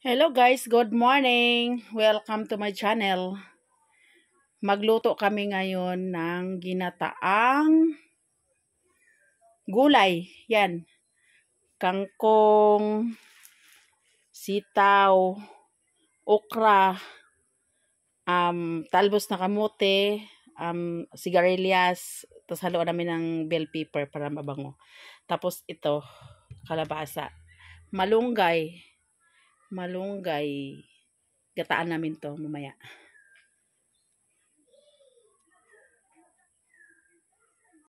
Hello guys, good morning! Welcome to my channel. Magluto kami ngayon ng ginataang gulay. Yan. Kangkong, sitaw, okra, um, talbos na kamote, um, sigarilyas, tapos haluan namin ng bell pepper para mabango. Tapos ito, kalabasa, malunggay, malunggay. Gataan namin to mamaya.